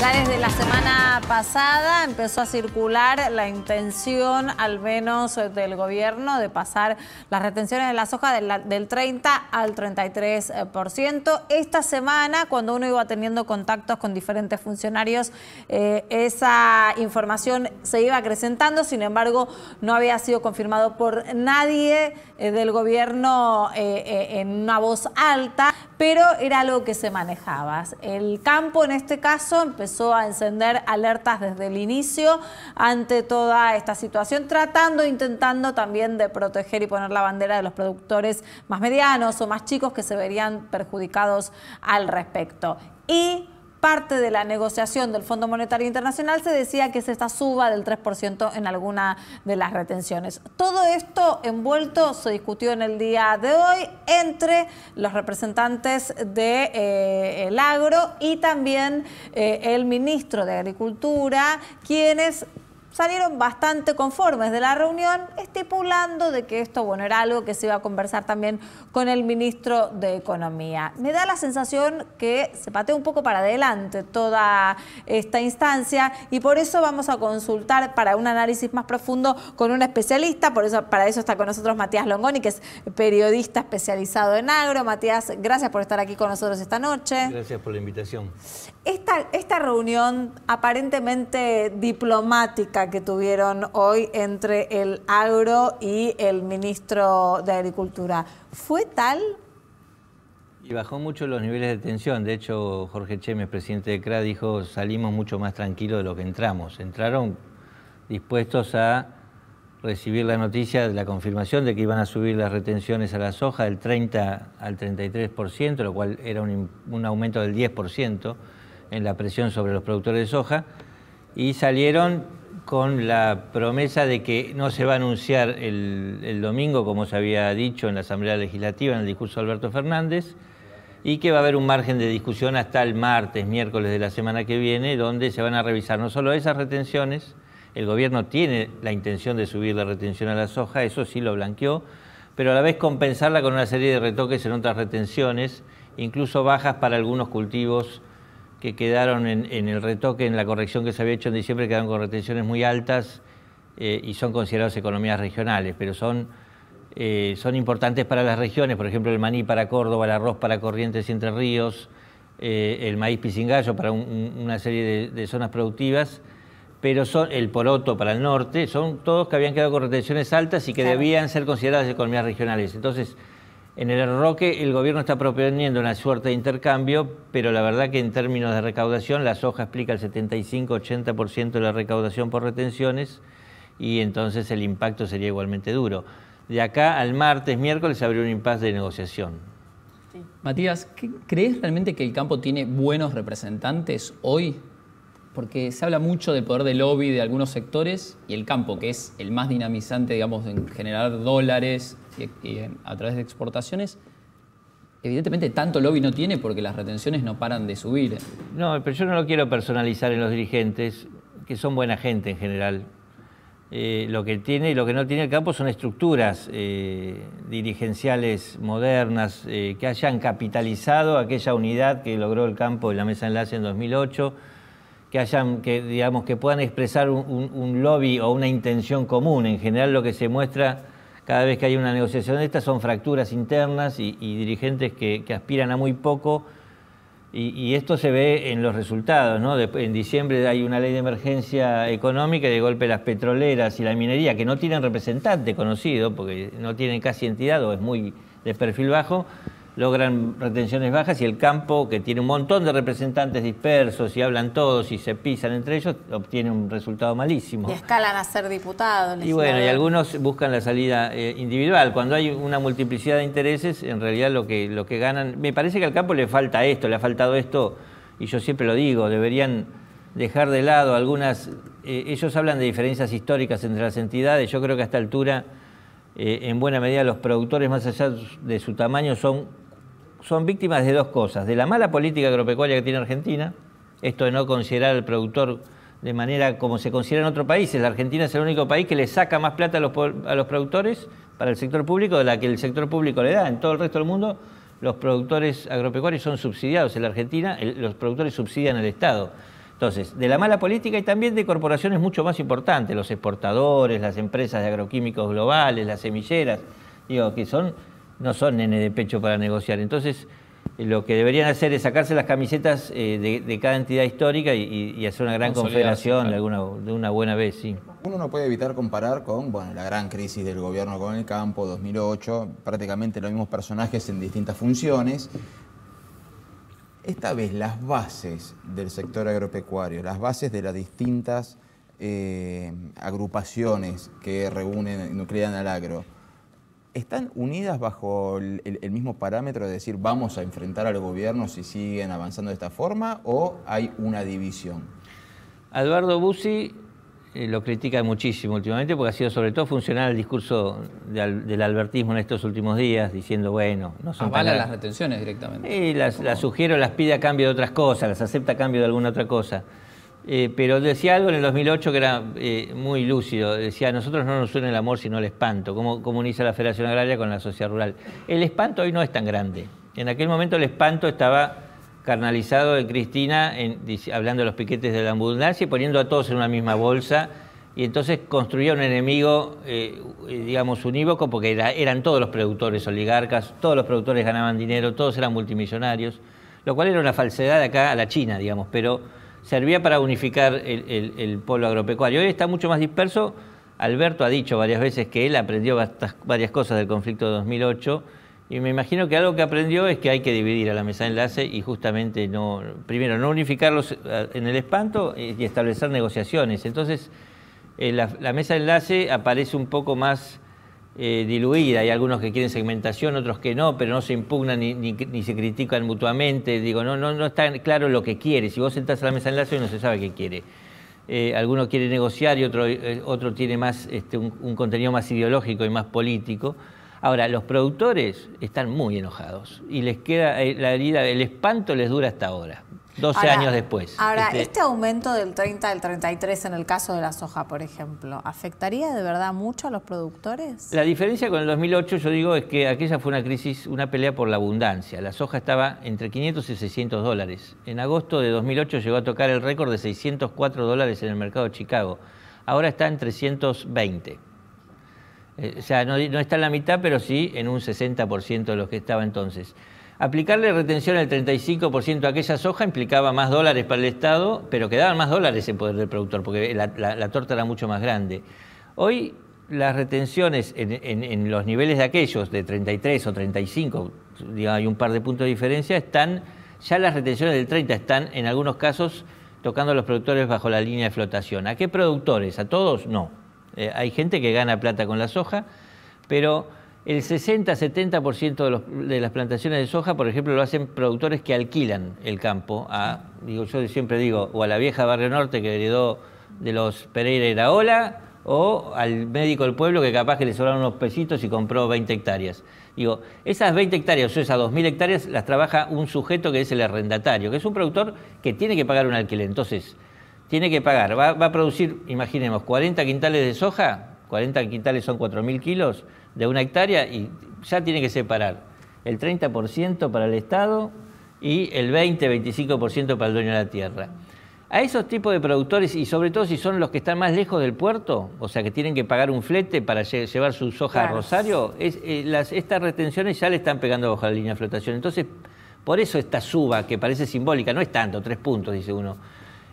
Ya desde la semana pasada empezó a circular la intención, al menos eh, del gobierno, de pasar las retenciones de la soja del 30 al 33%. Eh, Esta semana, cuando uno iba teniendo contactos con diferentes funcionarios, eh, esa información se iba acrecentando, sin embargo, no había sido confirmado por nadie del gobierno en una voz alta, pero era algo que se manejaba. El campo, en este caso, empezó empezó a encender alertas desde el inicio ante toda esta situación, tratando, intentando también de proteger y poner la bandera de los productores más medianos o más chicos que se verían perjudicados al respecto. Y parte de la negociación del Fondo Monetario Internacional se decía que es esta suba del 3% en alguna de las retenciones. Todo esto envuelto se discutió en el día de hoy entre los representantes de eh, agro y también eh, el ministro de Agricultura, quienes salieron bastante conformes de la reunión, estipulando de que esto bueno, era algo que se iba a conversar también con el ministro de Economía. Me da la sensación que se pateó un poco para adelante toda esta instancia y por eso vamos a consultar para un análisis más profundo con un especialista, por eso, para eso está con nosotros Matías Longoni, que es periodista especializado en agro. Matías, gracias por estar aquí con nosotros esta noche. Gracias por la invitación. Esta, esta reunión aparentemente diplomática, que tuvieron hoy entre el agro y el ministro de Agricultura. ¿Fue tal? Y bajó mucho los niveles de tensión. De hecho, Jorge Chemes, presidente de CRA, dijo salimos mucho más tranquilos de lo que entramos. Entraron dispuestos a recibir la noticia de la confirmación de que iban a subir las retenciones a la soja del 30 al 33%, lo cual era un, un aumento del 10% en la presión sobre los productores de soja, y salieron con la promesa de que no se va a anunciar el, domingo, como se había dicho en la Asamblea Legislativa, en el discurso de Alberto Fernández, y que va a haber un margen de discusión hasta el martes, miércoles de la semana que viene, donde se van a revisar no solo esas retenciones, el gobierno tiene la intención de subir la retención a la soja, eso sí lo blanqueó, pero a la vez compensarla con una serie de retoques en otras retenciones, incluso bajas para algunos cultivos que quedaron en, el retoque, en la corrección que se había hecho en diciembre, quedaron con retenciones muy altas eh, y son consideradas economías regionales, pero son, eh, son importantes para las regiones, por ejemplo, el maní para Córdoba, el arroz para Corrientes y Entre Ríos, eh, el maíz pisingallo para una serie de, zonas productivas, pero son el poroto para el norte, son todos que habían quedado con retenciones altas y que debían ser consideradas economías regionales. Entonces, en el Roque el gobierno está proponiendo una suerte de intercambio, pero la verdad que en términos de recaudación la soja explica el 75-80% de la recaudación por retenciones y entonces el impacto sería igualmente duro. De acá al martes, miércoles, abrió un impasse de negociación. Matías, ¿crees realmente que el campo tiene buenos representantes hoy? Porque se habla mucho del poder de lobby de algunos sectores y el campo, que es el más dinamizante, digamos, en generar dólares, y, eh, a través de exportaciones, evidentemente tanto lobby no tiene porque las retenciones no paran de subir. No, pero yo no lo quiero personalizar en los dirigentes, que son buena gente en general. Eh, lo que tiene y lo que no tiene el campo son estructuras eh, dirigenciales modernas que hayan capitalizado aquella unidad que logró el campo de la mesa enlace en 2008 que hayan, que digamos, que puedan expresar un, lobby o una intención común. En general, lo que se muestra cada vez que hay una negociación de estas son fracturas internas y, dirigentes que, aspiran a muy poco. Y, esto se ve en los resultados. ¿no? en diciembre hay una ley de emergencia económica y de golpe las petroleras y la minería, que no tienen representante conocido, porque no tienen casi entidad o es muy de perfil bajo, logran retenciones bajas y el campo, que tiene un montón de representantes dispersos y hablan todos y se pisan entre ellos, obtiene un resultado malísimo. Y escalan a ser diputados. Y bueno, y algunos buscan la salida eh, individual. Cuando hay una multiplicidad de intereses, en realidad lo que, lo que ganan... Me parece que al campo le falta esto, le ha faltado esto, y yo siempre lo digo, deberían dejar de lado algunas... Eh, ellos hablan de diferencias históricas entre las entidades, yo creo que a esta altura... Eh, en buena medida los productores, más allá de su tamaño, son son víctimas de dos cosas, de la mala política agropecuaria que tiene Argentina, esto de no considerar al productor de manera como se considera en otros países. La Argentina es el único país que le saca más plata a los, productores para el sector público de la que el sector público le da. En todo el resto del mundo los productores agropecuarios son subsidiados. En la Argentina los productores subsidian al Estado. Entonces, de la mala política y también de corporaciones mucho más importantes, los exportadores, las empresas de agroquímicos globales, las semilleras, digo, que son no son nene de pecho para negociar. Entonces, eh, lo que deberían hacer es sacarse las camisetas eh, de, cada entidad histórica y, hacer una gran confederación de, una buena vez, Uno no puede evitar comparar con la gran crisis del gobierno con el campo, 2008, prácticamente los mismos personajes en distintas funciones. Esta vez las bases del sector agropecuario, las bases de las distintas eh, agrupaciones que reúnen, nuclean al agro, ¿Están unidas bajo el, mismo parámetro de decir vamos a enfrentar al gobierno si siguen avanzando de esta forma o hay una división? Eduardo Bussi eh, lo critica muchísimo últimamente porque ha sido sobre todo funcional el discurso del albertismo en estos últimos días, diciendo, bueno, no son... Avala las retenciones directamente. y las, las sugiero, las pide a cambio de otras cosas, las acepta a cambio de alguna otra cosa. Eh, pero decía algo en el 2008 que era eh, muy lúcido. Decía, a nosotros no nos une el amor sino el espanto, ¿Cómo comuniza la Federación Agraria con la sociedad rural. El espanto hoy no es tan grande. En aquel momento el espanto estaba carnalizado de Cristina, hablando de los piquetes de la ambulancia y poniendo a todos en una misma bolsa. Y entonces construía un enemigo, eh, digamos, unívoco, porque eran todos los productores oligarcas, todos los productores ganaban dinero, todos eran multimillonarios, lo cual era una falsedad acá a la China, digamos, pero servía para unificar el, el, polo agropecuario. Hoy está mucho más disperso. Alberto ha dicho varias veces que él aprendió varias cosas del conflicto de 2008 y me imagino que algo que aprendió es que hay que dividir a la mesa de enlace y justamente no, primero, no unificarlos eh, en el espanto y establecer negociaciones. Entonces, eh, la, la mesa de enlace aparece un poco más eh, diluida. Hay algunos que quieren segmentación, otros que no, pero no se impugnan ni, se critican mutuamente. Digo, no, no, no está claro lo que quiere. Si vos sentás a la mesa de enlace, no se sabe qué quiere. Eh, alguno quiere negociar y otro, eh, tiene más este, un, contenido más ideológico y más político. Ahora, los productores están muy enojados y les queda la herida, el espanto les dura hasta ahora. 12 años después. Ahora, este... este aumento del 30 al 33 en el caso de la soja, por ejemplo, ¿afectaría de verdad mucho a los productores? La diferencia con el 2008, yo digo, es que aquella fue una crisis, una pelea por la abundancia. La soja estaba entre 500 y 600 dólares. En agosto de 2008 llegó a tocar el récord de 604 dólares en el mercado de Chicago. Ahora está en 320. Eh, o sea, no, no está en la mitad, pero sí en un 60% de los que estaba entonces. Aplicarle retención al 35% a aquella soja implicaba más dólares para el Estado, pero quedaban más dólares en poder del productor, porque la, torta era mucho más grande. Hoy las retenciones en, los niveles de aquellos, de 33 o 35, digamos, hay un par de puntos de diferencia, están, ya las retenciones del 30 están en algunos casos tocando a los productores bajo la línea de flotación. ¿A qué productores? ¿A todos? No. Eh, hay gente que gana plata con la soja, pero el 60-70% de, de las plantaciones de soja, por ejemplo, lo hacen productores que alquilan el campo. A, digo, yo siempre digo, o a la vieja Barrio Norte que heredó de los Pereira y Ola, o al médico del pueblo que capaz que le sobraron unos pesitos y compró 20 hectáreas. Digo, esas 20 hectáreas o esas 2.000 hectáreas las trabaja un sujeto que es el arrendatario, que es un productor que tiene que pagar un alquiler. Entonces, tiene que pagar, va a producir, imaginemos, 40 quintales de soja, 40 quintales son 4.000 kilos de una hectárea y ya tiene que separar el 30% para el Estado y el 20-25% para el dueño de la tierra. A esos tipos de productores, y sobre todo si son los que están más lejos del puerto, o sea que tienen que pagar un flete para llevar sus hojas a Rosario, eh, estas retenciones ya le están pegando a la línea de flotación. Entonces, por eso esta suba, que parece simbólica, no es tanto, tres puntos, dice uno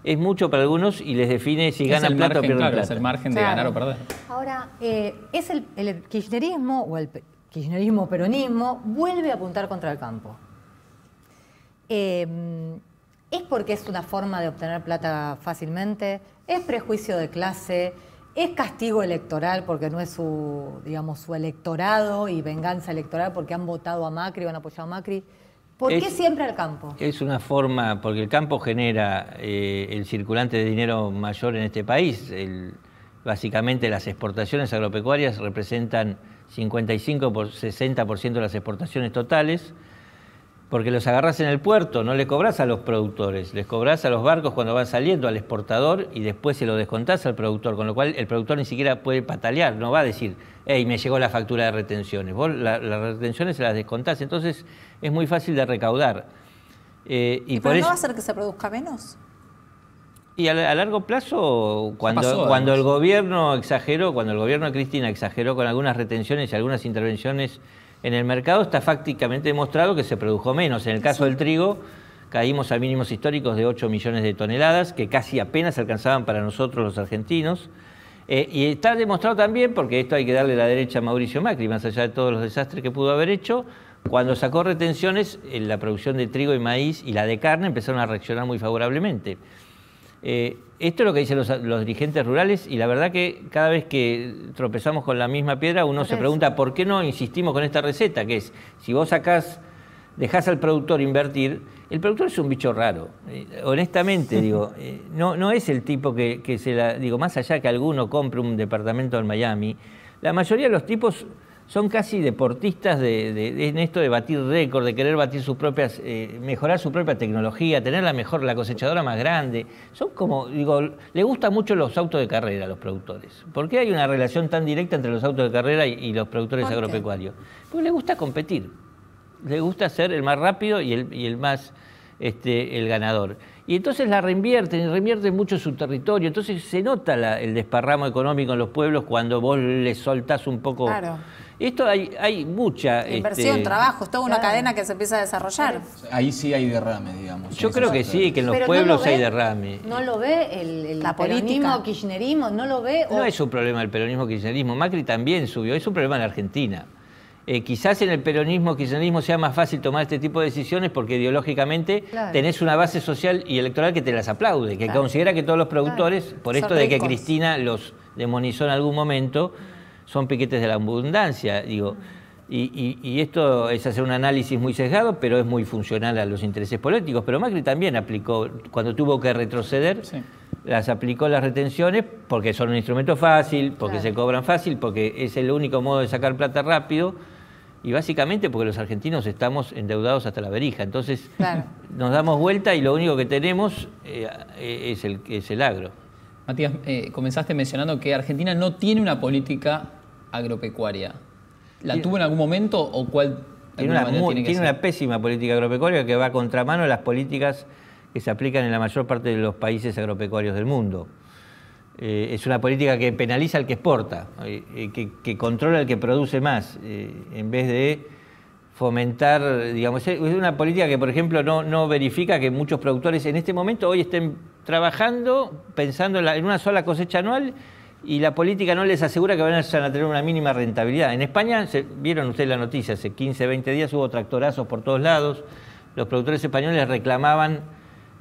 es mucho para algunos y les define si gana plata o pierde el margen de ganar o perder. Ahora, eh, es el, kirchnerismo o el kirchnerismo peronismo vuelve a apuntar contra el campo. Eh, ¿Es porque es una forma de obtener plata fácilmente? ¿Es prejuicio de clase? ¿Es castigo electoral porque no es su, digamos, su electorado y venganza electoral porque han votado a Macri o han apoyado a Macri? ¿Por qué siempre al campo? Es una forma, porque el campo genera eh, el circulante de dinero mayor en este país. básicamente las exportaciones agropecuarias representan 55 por 60% de las exportaciones totales porque los agarras en el puerto, no le cobras a los productores, les cobras a los barcos cuando van saliendo, al exportador, y después se lo descontás al productor, con lo cual el productor ni siquiera puede patalear, no va a decir, hey, me llegó la factura de retenciones. Vos las retenciones se las descontás, entonces es muy fácil de recaudar. Eh, por ¿Pero no va a hacer que se produzca menos? Y a, largo plazo, cuando el gobierno exageró, cuando el gobierno de Cristina exageró con algunas retenciones y algunas intervenciones en el mercado está fácticamente demostrado que se produjo menos. En el caso del trigo, caímos a mínimos históricos de 8 millones de toneladas, que casi apenas alcanzaban para nosotros los argentinos. Eh, y está demostrado también, porque esto hay que darle la derecha a Mauricio Macri, más allá de todos los desastres que pudo haber hecho, cuando sacó retenciones, eh, la producción de trigo y maíz y la de carne empezaron a reaccionar muy favorablemente. Eh, esto es lo que dicen los, dirigentes rurales y la verdad que cada vez que tropezamos con la misma piedra uno se pregunta por qué no insistimos con esta receta, que es, si vos sacás, dejás al productor invertir, el productor es un bicho raro, eh, honestamente digo, eh, no, no es el tipo que, que se la, digo, más allá que alguno compre un departamento en Miami, la mayoría de los tipos son casi deportistas de, en esto de batir récord, de querer batir sus propias, eh, mejorar su propia tecnología, tener la mejor, la cosechadora más grande. Son como, digo, le gustan mucho los autos de carrera los productores. ¿Por qué hay una relación tan directa entre los autos de carrera y, los productores agropecuarios? pues le gusta competir, le gusta ser el más rápido y el, más, este, el ganador. Y entonces la reinvierten, y reinvierten mucho su territorio. Entonces se nota el desparramo económico en los pueblos cuando vos le soltás un poco. Claro esto hay, hay mucha... Este, Inversión, trabajo, es toda una cadena que se empieza a desarrollar. Ahí sí hay derrame, digamos. Yo creo que sí, que en los pueblos hay derrame. ¿No lo ve el, el peronismo, kirchnerismo? ¿No lo ve? No es un problema el peronismo, kirchnerismo. Macri también subió, es un problema en Argentina. Eh, quizás en el peronismo, kirchnerismo sea más fácil tomar este tipo de decisiones porque ideológicamente tenés una base social y electoral que te las aplaude, que considera que todos los productores, por esto de que Cristina los demonizó en algún momento, son piquetes de la abundancia, digo. Y, esto es hacer un análisis muy sesgado, pero es muy funcional a los intereses políticos. Pero Macri también aplicó, cuando tuvo que retroceder, las aplicó las retenciones porque son un instrumento fácil, porque se cobran fácil, porque es el único modo de sacar plata rápido y básicamente porque los argentinos estamos endeudados hasta la verija. Entonces nos damos vuelta y lo único que tenemos eh, es, el, es el agro. Matías, eh, comenzaste mencionando que Argentina no tiene una política agropecuaria. ¿La tuvo en algún momento o cuál? Tiene, una, tiene, una, pésima política agropecuaria que va a contramano a las políticas que se aplican en la mayor parte de los países agropecuarios del mundo. Eh, es una política que penaliza al que exporta, eh, eh, que, controla al que produce más, en vez de fomentar, digamos, es una política que, por ejemplo, no, no verifica que muchos productores en este momento hoy estén trabajando pensando en una sola cosecha anual y la política no les asegura que van a tener una mínima rentabilidad. En España, se, vieron ustedes la noticia, hace 15, 20 días hubo tractorazos por todos lados, los productores españoles reclamaban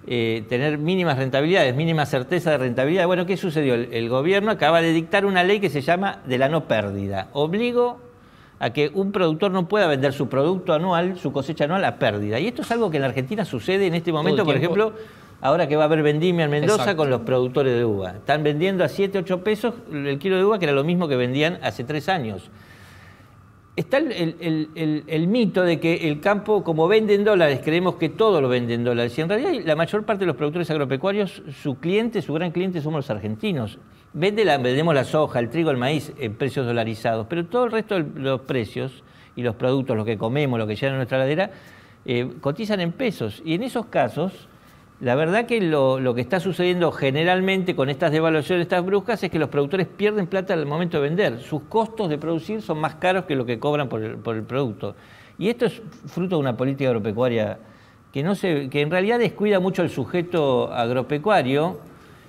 eh, tener mínimas rentabilidades, mínima certeza de rentabilidad. Bueno, ¿qué sucedió? El, gobierno acaba de dictar una ley que se llama de la no pérdida. Obligo a que un productor no pueda vender su producto anual, su cosecha anual a pérdida. Y esto es algo que en Argentina sucede en este momento, por ejemplo Ahora que va a haber vendimia en Mendoza con los productores de uva. Están vendiendo a 7, 8 pesos el kilo de uva, que era lo mismo que vendían hace tres años. Está el, mito de que el campo, como vende en dólares, creemos que todo lo venden en dólares. Y en realidad la mayor parte de los productores agropecuarios, su cliente, su gran cliente somos los argentinos. vendemos la soja, el trigo, el maíz en precios dolarizados, pero todo el resto de los precios y los productos, lo que comemos, lo que llegan a nuestra ladera, eh, cotizan en pesos. Y en esos casos, la verdad que lo, que está sucediendo generalmente con estas devaluaciones, estas bruscas, es que los productores pierden plata al momento de vender. Sus costos de producir son más caros que lo que cobran por el, por el producto. Y esto es fruto de una política agropecuaria que, no se, que en realidad descuida mucho al sujeto agropecuario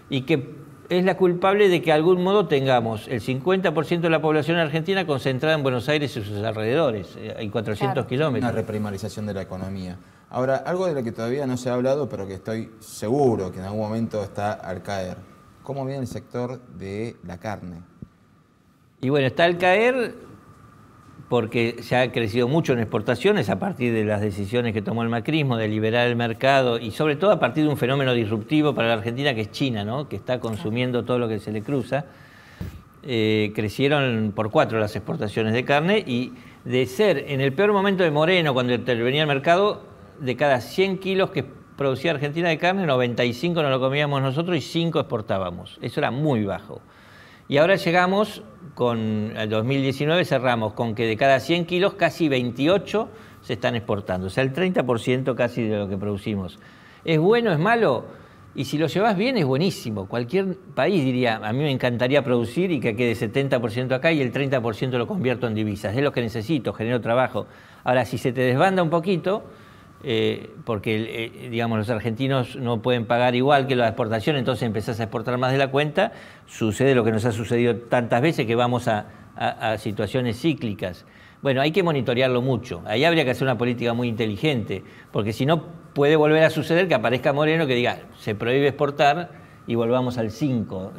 y que es la culpable de que de algún modo tengamos el 50% de la población argentina concentrada en Buenos Aires y sus alrededores. Eh, en 400 kilómetros. Una reprimarización de la economía. Ahora, algo de lo que todavía no se ha hablado, pero que estoy seguro que en algún momento está al caer. ¿Cómo viene el sector de la carne? Y bueno, está al caer porque se ha crecido mucho en exportaciones a partir de las decisiones que tomó el macrismo de liberar el mercado y sobre todo a partir de un fenómeno disruptivo para la Argentina que es China, ¿no? que está consumiendo todo lo que se le cruza. Eh, crecieron por cuatro las exportaciones de carne y de ser en el peor momento de Moreno cuando intervenía el mercado, de cada 100 kilos que producía Argentina de carne, 95 no lo comíamos nosotros y 5 exportábamos. Eso era muy bajo. Y ahora llegamos, con el 2019 cerramos con que de cada 100 kilos casi 28 se están exportando, o sea, el 30% casi de lo que producimos. ¿Es bueno, es malo? Y si lo llevas bien es buenísimo. Cualquier país diría, a mí me encantaría producir y que quede 70% acá y el 30% lo convierto en divisas. Es lo que necesito, genero trabajo. Ahora, si se te desbanda un poquito, eh, porque eh, digamos los argentinos no pueden pagar igual que la exportación, entonces empezás a exportar más de la cuenta, sucede lo que nos ha sucedido tantas veces que vamos a, situaciones cíclicas. Bueno, hay que monitorearlo mucho, ahí habría que hacer una política muy inteligente, porque si no puede volver a suceder que aparezca Moreno que diga, se prohíbe exportar y volvamos al 5.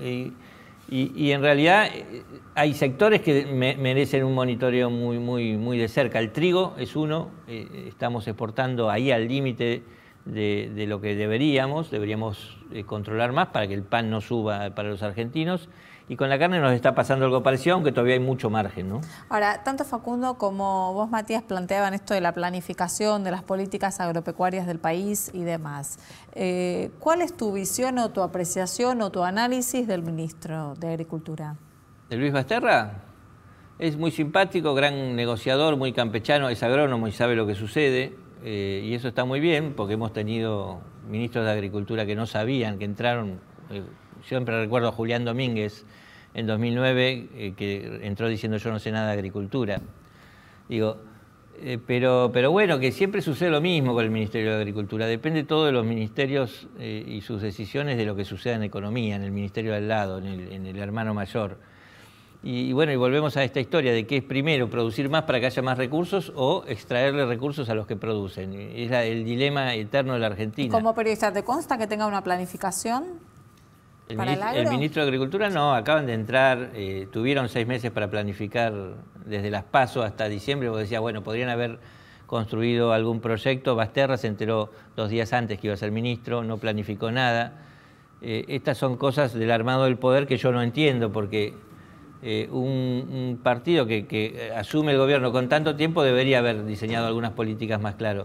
Y, en realidad eh, hay sectores que merecen un monitoreo muy, muy, muy de cerca. El trigo es uno, eh, estamos exportando ahí al límite de, lo que deberíamos, deberíamos eh, controlar más para que el pan no suba para los argentinos. Y con la carne nos está pasando algo parecido, aunque todavía hay mucho margen, ¿no? Ahora, tanto Facundo como vos, Matías, planteaban esto de la planificación de las políticas agropecuarias del país y demás. Eh, ¿Cuál es tu visión o tu apreciación o tu análisis del ministro de Agricultura? ¿De Luis Basterra? Es muy simpático, gran negociador, muy campechano, es agrónomo y sabe lo que sucede. Eh, y eso está muy bien, porque hemos tenido ministros de Agricultura que no sabían, que entraron... Eh, siempre recuerdo a Julián Domínguez en 2009, eh, que entró diciendo yo no sé nada de agricultura. Digo, eh, pero, pero bueno, que siempre sucede lo mismo con el Ministerio de Agricultura. Depende todo de los ministerios eh, y sus decisiones de lo que suceda en economía, en el ministerio de al lado, en el, hermano mayor. Y, bueno, y volvemos a esta historia de que es primero producir más para que haya más recursos o extraerle recursos a los que producen. Es el dilema eterno de la Argentina. ¿Como periodista te consta que tenga una planificación? El, ministro de Agricultura no, acaban de entrar, eh, tuvieron seis meses para planificar desde las pasos hasta diciembre, vos decías, bueno, podrían haber construido algún proyecto, Basterra se enteró dos días antes que iba a ser ministro, no planificó nada. Eh, estas son cosas del armado del poder que yo no entiendo, porque eh, un, partido que, que asume el gobierno con tanto tiempo debería haber diseñado algunas políticas más claras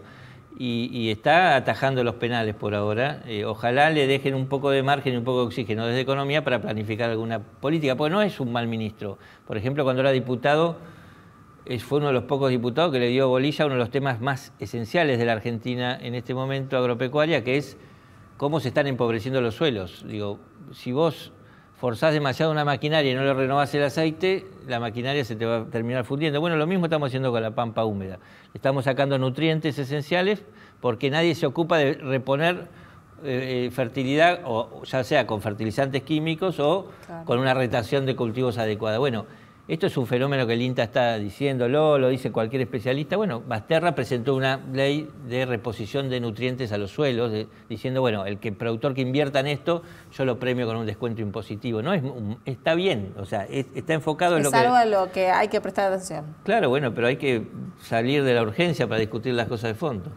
y, está atajando los penales por ahora. Eh, ojalá le dejen un poco de margen y un poco de oxígeno desde economía para planificar alguna política, porque no es un mal ministro. Por ejemplo, cuando era diputado, eh, fue uno de los pocos diputados que le dio bolilla a uno de los temas más esenciales de la Argentina en este momento agropecuaria, que es cómo se están empobreciendo los suelos. Digo, si vos forzás demasiado una maquinaria y no le renovás el aceite, la maquinaria se te va a terminar fundiendo. Bueno, lo mismo estamos haciendo con la pampa húmeda. Estamos sacando nutrientes esenciales porque nadie se ocupa de reponer eh, eh, fertilidad, o, ya sea con fertilizantes químicos o con una retación de cultivos adecuada. Bueno, esto es un fenómeno que el INTA está diciéndolo, lo dice cualquier especialista. Bueno, Basterra presentó una ley de reposición de nutrientes a los suelos, diciendo, bueno, el que, productor que invierta en esto, yo lo premio con un descuento impositivo. No es, está bien, o sea, está enfocado en lo que... Es algo a lo que hay que prestar atención. Claro, bueno, pero hay que salir de la urgencia para discutir las cosas de fondo.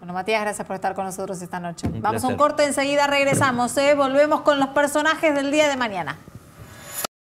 Bueno, Matías, gracias por estar con nosotros esta noche. Vamos a un corte, enseguida regresamos, ¿eh? volvemos con los personajes del día de mañana.